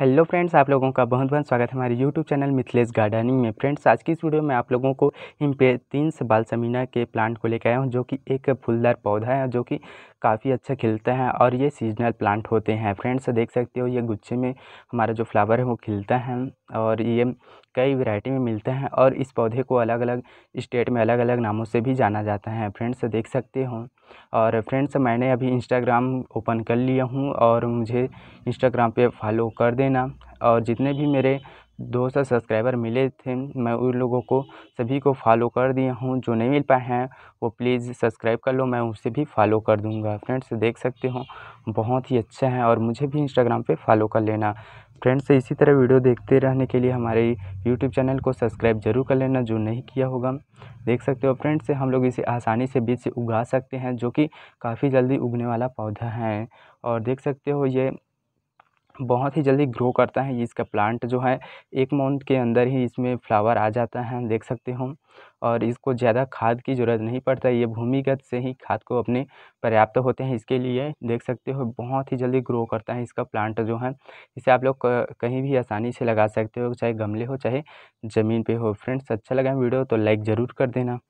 hello friends आप लोगों का बहुत बहुत स्वागत है हमारे यूट्यूब चैनल मिथिलेश गार्डनिंग में फ्रेंड्स आज की इस वीडियो में आप लोगों को बाल बालसमीना के प्लांट को लेकर आया हूँ जो कि एक फूलदार पौधा है जो कि काफ़ी अच्छा खिलता है और ये सीजनल प्लांट होते हैं फ्रेंड्स देख सकते हो ये गुच्छे में हमारा जो फ्लावर है वो खिलता है और ये कई वैरायटी में मिलते हैं और इस पौधे को अलग अलग स्टेट में अलग अलग नामों से भी जाना जाता है फ्रेंड्स देख सकते हो और फ्रेंड्स मैंने अभी इंस्टाग्राम ओपन कर लिया हूँ और मुझे इंस्टाग्राम पे फॉलो कर दें लेना और जितने भी मेरे दो सौ सब्सक्राइबर मिले थे मैं उन लोगों को सभी को फॉलो कर दिया हूँ जो नहीं मिल पाए हैं वो प्लीज़ सब्सक्राइब कर लो मैं उसे भी फॉलो कर दूँगा फ्रेंड्स देख सकते हो बहुत ही अच्छा है और मुझे भी इंस्टाग्राम पे फॉलो कर लेना फ्रेंड्स इसी तरह वीडियो देखते रहने के लिए हमारे यूट्यूब चैनल को सब्सक्राइब जरूर कर लेना जो नहीं किया होगा देख सकते हो फ्रेंड्स हम लोग इसे आसानी से बीज से उगा सकते हैं जो कि काफ़ी जल्दी उगने वाला पौधा है और देख सकते हो ये बहुत ही जल्दी ग्रो करता है इसका प्लांट जो है एक मंथ के अंदर ही इसमें फ्लावर आ जाता है देख सकते हो और इसको ज़्यादा खाद की ज़रूरत नहीं पड़ता ये भूमिगत से ही खाद को अपने पर्याप्त होते हैं इसके लिए देख सकते हो बहुत ही जल्दी ग्रो करता है इसका प्लांट जो है इसे आप लोग कहीं भी आसानी से लगा सकते हो चाहे गमले हो चाहे ज़मीन पे हो फ्रेंड्स अच्छा लगा वीडियो तो लाइक ज़रूर कर देना